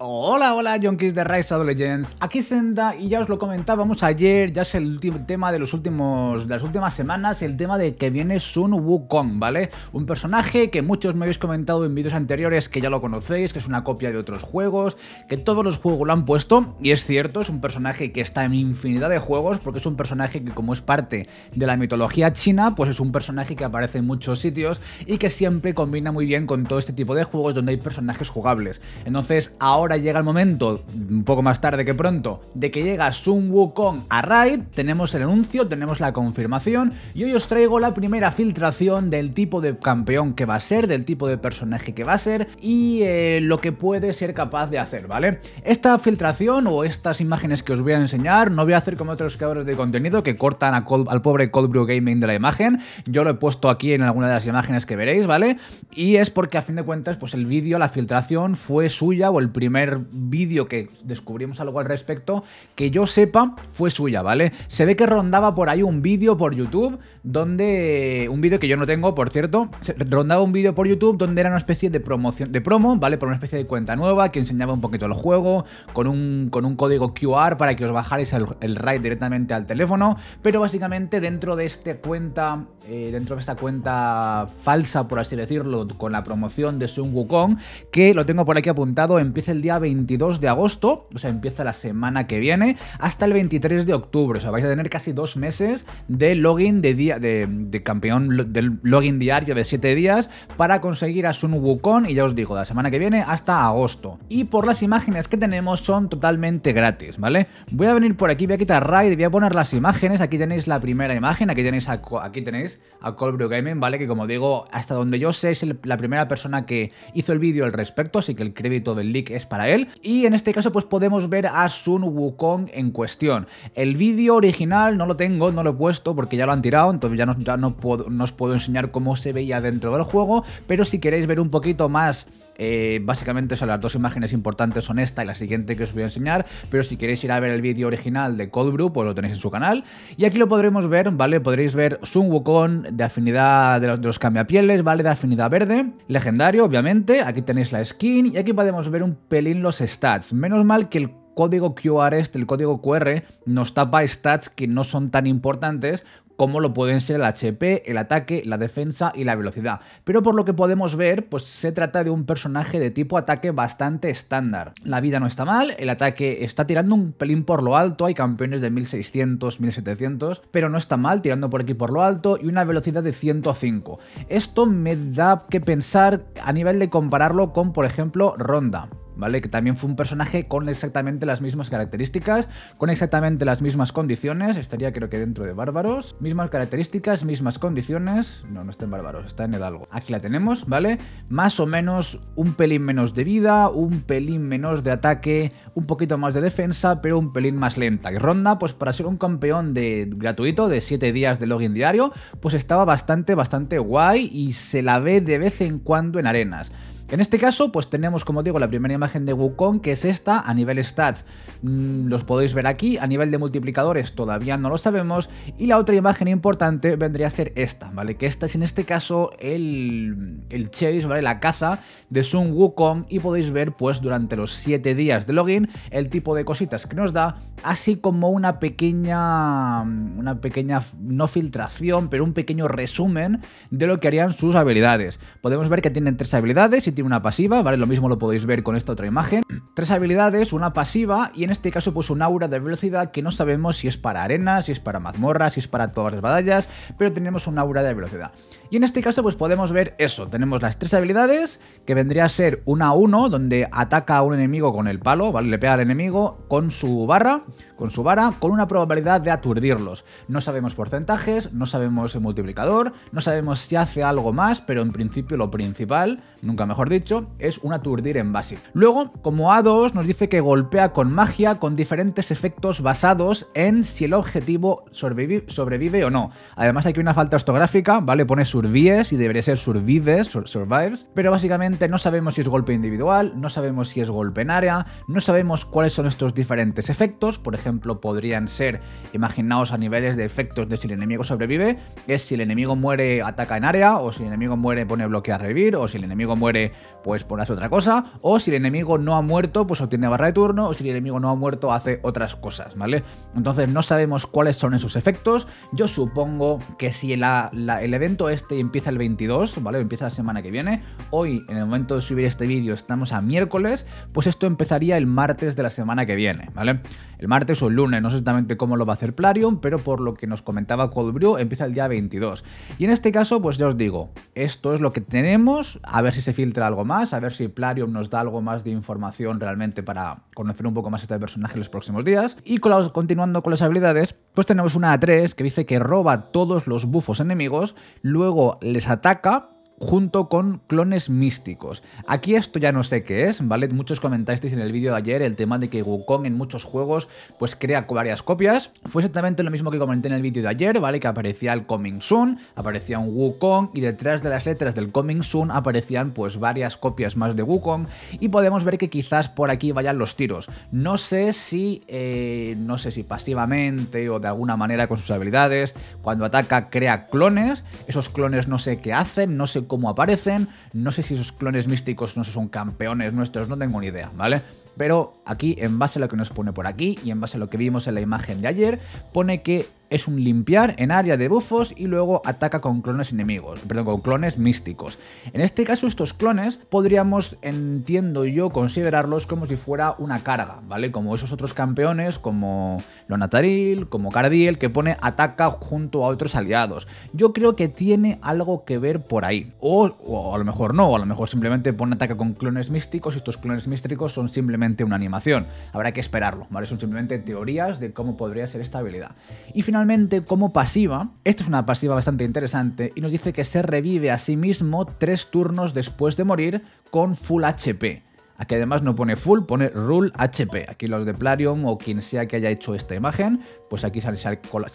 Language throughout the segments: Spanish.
Hola, hola, Junkies de Rise of Legends. Aquí Senda y ya os lo comentábamos ayer, ya es el tema de los últimos de las últimas semanas, el tema de que viene Sun Wukong, ¿vale? Un personaje que muchos me habéis comentado en vídeos anteriores que ya lo conocéis, que es una copia de otros juegos, que todos los juegos lo han puesto y es cierto, es un personaje que está en infinidad de juegos porque es un personaje que como es parte de la mitología china, pues es un personaje que aparece en muchos sitios y que siempre combina muy bien con todo este tipo de juegos donde hay personajes jugables. Entonces, ahora ahora llega el momento, un poco más tarde que pronto, de que llega Sun Wukong a Raid, tenemos el anuncio, tenemos la confirmación y hoy os traigo la primera filtración del tipo de campeón que va a ser, del tipo de personaje que va a ser y eh, lo que puede ser capaz de hacer, ¿vale? Esta filtración o estas imágenes que os voy a enseñar, no voy a hacer como otros creadores de contenido que cortan al pobre Cold Gaming de la imagen, yo lo he puesto aquí en alguna de las imágenes que veréis, ¿vale? Y es porque a fin de cuentas, pues el vídeo, la filtración fue suya o el primer vídeo que descubrimos algo al respecto, que yo sepa, fue suya, ¿vale? Se ve que rondaba por ahí un vídeo por YouTube, donde... Un vídeo que yo no tengo, por cierto. Rondaba un vídeo por YouTube donde era una especie de promoción, de promo, ¿vale? Por una especie de cuenta nueva que enseñaba un poquito el juego, con un, con un código QR para que os bajáis el, ride RAID directamente al teléfono, pero básicamente dentro de esta cuenta, eh, dentro de esta cuenta falsa, por así decirlo, con la promoción de Sun Wukong, que lo tengo por aquí apuntado, empieza el día 22 de agosto, o sea, empieza la semana que viene, hasta el 23 de octubre. O sea, vais a tener casi dos meses de login de, día, de, campeón, del login diario de 7 días para conseguir a Sun Wukong y ya os digo, la semana que viene hasta agosto. Y por las imágenes que tenemos son totalmente gratis, ¿vale? Voy a venir por aquí, voy a quitar Raid, voy a poner las imágenes, aquí tenéis la primera imagen, aquí tenéis a, aquí tenéis a Colbrew Gaming, ¿vale? Que como digo, hasta donde yo sé es la primera persona que hizo el vídeo al respecto, así que el crédito del link es para él. Y en este caso pues podemos ver a Sun Wukong en cuestión. El vídeo original no lo tengo, no lo he puesto porque ya lo han tirado, entonces ya, no, ya no, puedo, no os puedo enseñar cómo se veía dentro del juego, pero si queréis ver un poquito más eh, básicamente, las dos imágenes importantes son esta y la siguiente que os voy a enseñar, pero si queréis ir a ver el vídeo original de Cold pues lo tenéis en su canal. Y aquí lo podremos ver, ¿vale? Podréis ver Sun Wukong de afinidad de los, de los cambiapieles, ¿vale? De afinidad verde, legendario, obviamente. Aquí tenéis la skin y aquí podemos ver un pelín los stats. Menos mal que el código QR, este, el código QR, nos tapa stats que no son tan importantes como lo pueden ser el HP, el ataque, la defensa y la velocidad. Pero por lo que podemos ver, pues se trata de un personaje de tipo ataque bastante estándar. La vida no está mal, el ataque está tirando un pelín por lo alto, hay campeones de 1600, 1700, pero no está mal tirando por aquí por lo alto y una velocidad de 105. Esto me da que pensar a nivel de compararlo con, por ejemplo, Ronda. ¿vale? Que también fue un personaje con exactamente las mismas características, con exactamente las mismas condiciones, estaría creo que dentro de Bárbaros, mismas características, mismas condiciones, no, no está en Bárbaros, está en Hidalgo. Aquí la tenemos, ¿vale? Más o menos un pelín menos de vida, un pelín menos de ataque, un poquito más de defensa, pero un pelín más lenta. Y Ronda, pues para ser un campeón de gratuito de 7 días de login diario, pues estaba bastante, bastante guay y se la ve de vez en cuando en arenas. En este caso, pues tenemos, como digo, la primera imagen de Wukong, que es esta, a nivel stats mm, los podéis ver aquí, a nivel de multiplicadores todavía no lo sabemos, y la otra imagen importante vendría a ser esta, ¿vale? Que esta es en este caso el, el chase, ¿vale? La caza de Sun Wukong, y podéis ver, pues, durante los 7 días de login, el tipo de cositas que nos da, así como una pequeña, una pequeña, no filtración, pero un pequeño resumen de lo que harían sus habilidades. Podemos ver que tienen tres habilidades y una pasiva, ¿vale? Lo mismo lo podéis ver con esta otra imagen. Tres habilidades, una pasiva y en este caso pues un aura de velocidad que no sabemos si es para arenas, si es para mazmorras, si es para todas las batallas, pero tenemos un aura de velocidad. Y en este caso pues podemos ver eso, tenemos las tres habilidades que vendría a ser una 1 donde ataca a un enemigo con el palo, ¿vale? Le pega al enemigo con su barra, con su vara, con una probabilidad de aturdirlos. No sabemos porcentajes, no sabemos el multiplicador, no sabemos si hace algo más, pero en principio lo principal, nunca mejor dicho, es un aturdir en base. Luego, como A2, nos dice que golpea con magia con diferentes efectos basados en si el objetivo sobrevive, o no. Además, aquí hay una falta ortográfica, ¿vale? Pone survives y debería ser survives, survives, pero básicamente no sabemos si es golpe individual, no sabemos si es golpe en área, no sabemos cuáles son estos diferentes efectos, por ejemplo, podrían ser, imaginaos a niveles de efectos de si el enemigo sobrevive, es si el enemigo muere ataca en área, o si el enemigo muere pone bloque a revivir, o si el enemigo muere pues ponerse otra cosa, o si el enemigo no ha muerto, pues obtiene barra de turno, o si el enemigo no ha muerto, hace otras cosas, ¿vale? Entonces no sabemos cuáles son esos efectos, yo supongo que si el evento este empieza el 22, ¿vale? Empieza la semana que viene, hoy en el momento de subir este vídeo estamos a miércoles, pues esto empezaría el martes de la semana que viene, ¿vale? El martes o el lunes, no sé exactamente cómo lo va a hacer Plarium, pero por lo que nos comentaba Cold empieza el día 22. Y en este caso, pues ya os digo, esto es lo que tenemos, a ver si se filtra algo más, a ver si Plarium nos da algo más de información realmente para conocer un poco más este personaje en los próximos días. Y continuando con las habilidades, pues tenemos una A3 que dice que roba todos los bufos enemigos, luego les ataca junto con clones místicos. Aquí esto ya no sé qué es, ¿vale? Muchos comentasteis en el vídeo de ayer el tema de que Wukong en muchos juegos pues crea varias copias. Fue exactamente lo mismo que comenté en el vídeo de ayer, ¿vale? Que aparecía el Coming Soon, aparecía un Wukong y detrás de las letras del Coming Soon aparecían pues varias copias más de Wukong y podemos ver que quizás por aquí vayan los tiros. No sé si, eh, no sé si pasivamente o de alguna manera con sus habilidades, cuando ataca crea clones, esos clones no sé qué hacen, no sé cómo aparecen, no sé si esos clones místicos no son campeones nuestros, no tengo ni idea, ¿vale? Pero aquí, en base a lo que nos pone por aquí y en base a lo que vimos en la imagen de ayer, pone que es un limpiar en área de bufos y luego ataca con clones enemigos, perdón, con clones místicos. En este caso estos clones podríamos, entiendo yo, considerarlos como si fuera una carga, ¿vale? Como esos otros campeones como Lonataril, como Cardiel, que pone ataca junto a otros aliados. Yo creo que tiene algo que ver por ahí. O, a lo mejor no, a lo mejor simplemente pone ataca con clones místicos y estos clones místicos son simplemente una animación. Habrá que esperarlo, ¿vale? Son simplemente teorías de cómo podría ser esta habilidad. Y finalmente, como pasiva, esta es una pasiva bastante interesante y nos dice que se revive a sí mismo tres turnos después de morir con full HP. Aquí además no pone full, pone rule HP. Aquí los de Plarium o quien sea que haya hecho esta imagen, pues aquí se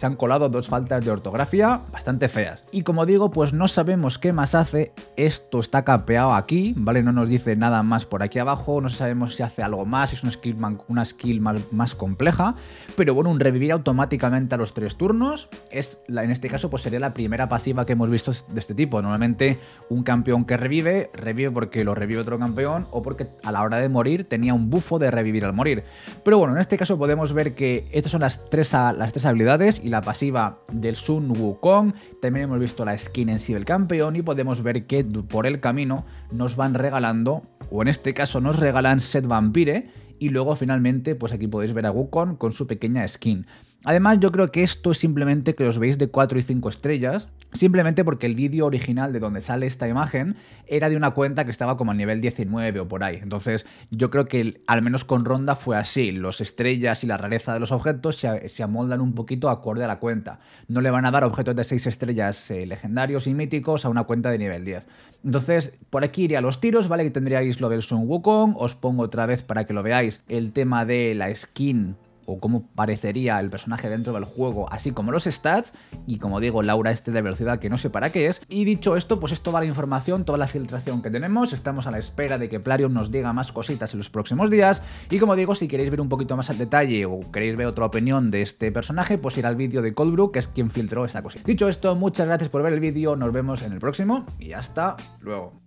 han, colado dos faltas de ortografía bastante feas. Y como digo, pues no sabemos qué más hace. Esto está capeado aquí, ¿vale? No nos dice nada más por aquí abajo, no sabemos si hace algo más, si es una skill, una skill más, compleja. Pero bueno, un revivir automáticamente a los tres turnos es, en este caso, pues sería la primera pasiva que hemos visto de este tipo. Normalmente un campeón que revive, revive porque lo revive otro campeón o porque la hora de morir tenía un bufo de revivir al morir. Pero bueno, en este caso podemos ver que estas son las tres, las tres habilidades y la pasiva del Sun Wukong. También hemos visto la skin en sí del campeón y podemos ver que por el camino nos van regalando, o en este caso nos regalan Set Vampire. Y luego finalmente, pues aquí podéis ver a Wukong con su pequeña skin. Además, yo creo que esto es simplemente que los veis de 4 y 5 estrellas, simplemente porque el vídeo original de donde sale esta imagen era de una cuenta que estaba como al nivel 19 o por ahí. Entonces, yo creo que al menos con Ronda fue así. Los estrellas y la rareza de los objetos se, amoldan un poquito acorde a la cuenta. No le van a dar objetos de 6 estrellas eh, legendarios y míticos a una cuenta de nivel 10. Entonces, por aquí iría los tiros, ¿vale? Que tendríais lo del Sun Wukong. Os pongo otra vez para que lo veáis el tema de la skin o cómo parecería el personaje dentro del juego, así como los stats y como digo, Laura este de velocidad que no sé para qué es. Y dicho esto, pues es toda la información, toda la filtración que tenemos, estamos a la espera de que Plarium nos diga más cositas en los próximos días y como digo, si queréis ver un poquito más al detalle o queréis ver otra opinión de este personaje, pues ir al vídeo de Coldbrew, que es quien filtró esta cosita. Dicho esto, muchas gracias por ver el vídeo, nos vemos en el próximo y hasta luego.